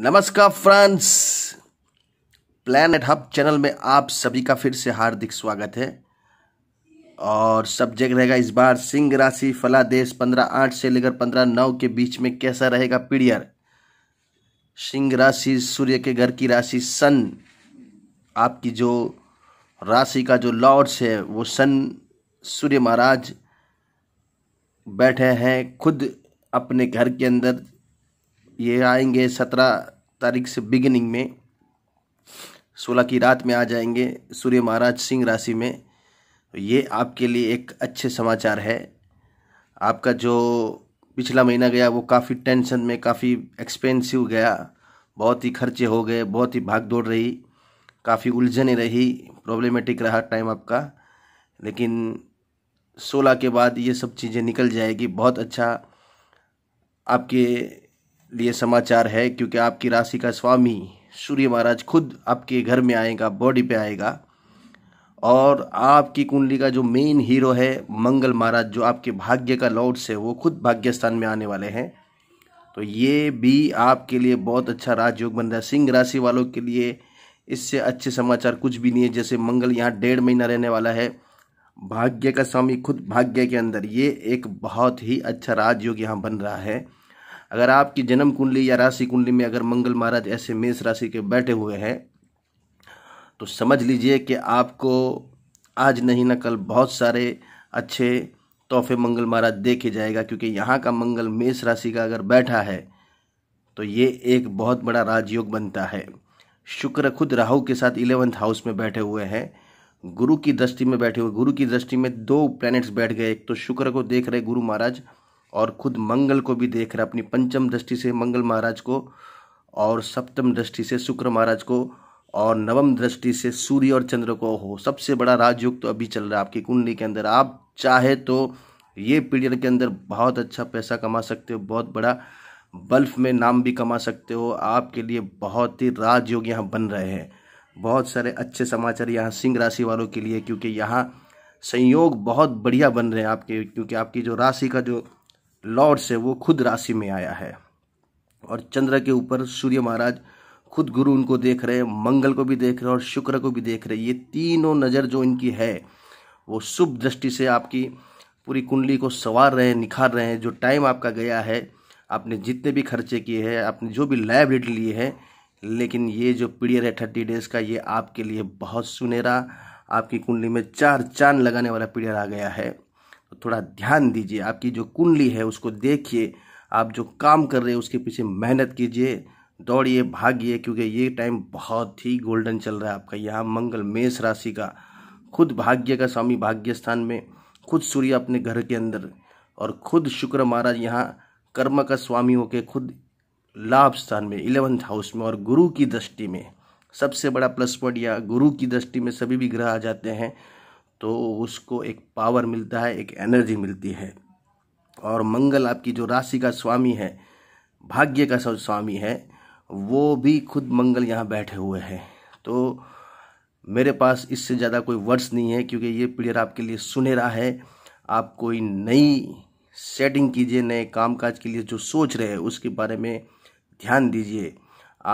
नमस्कार France planet hub channel में आप सभी का फिर से हार्दिक स्वागत है और सब्जेक्ट रहेगा इस बार सिंह राशि फलादेश पंद्रह आठ से लेकर पंद्रह नौ के बीच में कैसा रहेगा पीड़ियर सिंह राशि सूर्य के घर की राशि सन आपकी जो राशि का जो लॉर्ड्स है वो सन सूर्य महाराज बैठे हैं खुद अपने घर के अंदर ये आएंगे सत्रह तारीख से बिगिनिंग में सोलह की रात में आ जाएंगे सूर्य महाराज सिंह राशि में ये आपके लिए एक अच्छे समाचार है आपका जो पिछला महीना गया वो काफ़ी टेंशन में काफ़ी एक्सपेंसिव गया बहुत ही खर्चे हो गए बहुत ही भाग दौड़ रही काफ़ी उलझने रही प्रॉब्लमेटिक रहा टाइम आपका लेकिन सोलह के बाद ये सब चीज़ें निकल जाएगी बहुत अच्छा आपके लिए समाचार है क्योंकि आपकी राशि का स्वामी सूर्य महाराज खुद आपके घर में आएगा बॉडी पे आएगा और आपकी कुंडली का जो मेन हीरो है मंगल महाराज जो आपके भाग्य का लॉर्ड्स है वो खुद भाग्य स्थान में आने वाले हैं तो ये भी आपके लिए बहुत अच्छा राजयोग बन रहा है सिंह राशि वालों के लिए इससे अच्छे समाचार कुछ भी नहीं है जैसे मंगल यहाँ डेढ़ महीना रहने वाला है भाग्य का स्वामी खुद भाग्य के अंदर ये एक बहुत ही अच्छा राजयोग यहाँ बन रहा है अगर आपकी जन्म कुंडली या राशि कुंडली में अगर मंगल महाराज ऐसे मेष राशि के बैठे हुए हैं तो समझ लीजिए कि आपको आज नहीं ना कल बहुत सारे अच्छे तोहफे मंगल महाराज देखे जाएगा क्योंकि यहाँ का मंगल मेष राशि का अगर बैठा है तो ये एक बहुत बड़ा राजयोग बनता है शुक्र खुद राहु के साथ इलेवंथ हाउस में बैठे हुए हैं गुरु की दृष्टि में बैठे हुए गुरु की दृष्टि में दो प्लैनेट्स बैठ गए एक तो शुक्र को देख रहे गुरु महाराज और खुद मंगल को भी देख रहा है अपनी पंचम दृष्टि से मंगल महाराज को और सप्तम दृष्टि से शुक्र महाराज को और नवम दृष्टि से सूर्य और चंद्र को हो सबसे बड़ा राजयोग तो अभी चल रहा है आपकी कुंडली के अंदर आप चाहे तो ये पीरियड के अंदर बहुत अच्छा पैसा कमा सकते हो बहुत बड़ा बल्फ में नाम भी कमा सकते हो आपके लिए बहुत ही राजयोग यहाँ बन रहे हैं बहुत सारे अच्छे समाचार यहाँ सिंह राशि वालों के लिए क्योंकि यहाँ संयोग बहुत बढ़िया बन रहे हैं आपके क्योंकि आपकी जो राशि का जो लॉर्ड्स है वो खुद राशि में आया है और चंद्र के ऊपर सूर्य महाराज खुद गुरु उनको देख रहे हैं मंगल को भी देख रहे हैं और शुक्र को भी देख रहे हैं ये तीनों नज़र जो इनकी है वो शुभ दृष्टि से आपकी पूरी कुंडली को संवार रहे हैं निखार रहे हैं जो टाइम आपका गया है आपने जितने भी खर्चे किए हैं आपने जो भी लाइब्रेरी ली है लेकिन ये जो पीरियड है थर्टी डेज़ का ये आपके लिए बहुत सुनहरा आपकी कुंडली में चार चांद लगाने वाला पीरियड आ गया है तो थोड़ा ध्यान दीजिए आपकी जो कुंडली है उसको देखिए आप जो काम कर रहे हैं उसके पीछे मेहनत कीजिए दौड़िए भागिए क्योंकि ये टाइम बहुत ही गोल्डन चल रहा है आपका यहाँ मंगल मेष राशि का खुद भाग्य का स्वामी भाग्य स्थान में खुद सूर्य अपने घर के अंदर और खुद शुक्र महाराज यहाँ कर्म का स्वामी होके खुद लाभ स्थान में इलेवंथ हाउस में और गुरु की दृष्टि में सबसे बड़ा प्लस पॉइंट या गुरु की दृष्टि में सभी भी ग्रह आ जाते हैं तो उसको एक पावर मिलता है एक एनर्जी मिलती है और मंगल आपकी जो राशि का स्वामी है भाग्य का स्वामी है वो भी खुद मंगल यहाँ बैठे हुए हैं तो मेरे पास इससे ज़्यादा कोई वर्ड्स नहीं है क्योंकि ये पीरियड आपके लिए सुनहरा है आप कोई नई सेटिंग कीजिए नए कामकाज के लिए जो सोच रहे हैं उसके बारे में ध्यान दीजिए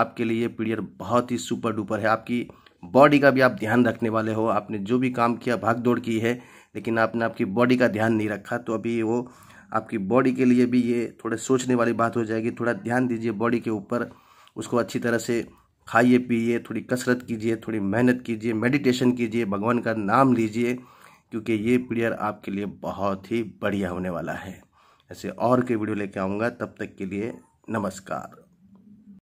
आपके लिए ये पीरियड बहुत ही सुपर डुपर है आपकी बॉडी का भी आप ध्यान रखने वाले हो आपने जो भी काम किया भाग दौड़ की है लेकिन आपने आपकी बॉडी का ध्यान नहीं रखा तो अभी वो आपकी बॉडी के लिए भी ये थोड़े सोचने वाली बात हो जाएगी थोड़ा ध्यान दीजिए बॉडी के ऊपर उसको अच्छी तरह से खाइए पिए थोड़ी कसरत कीजिए थोड़ी मेहनत कीजिए मेडिटेशन कीजिए भगवान का नाम लीजिए क्योंकि ये पीरियड आपके लिए बहुत ही बढ़िया होने वाला है ऐसे और के वीडियो लेके आऊँगा तब तक के लिए नमस्कार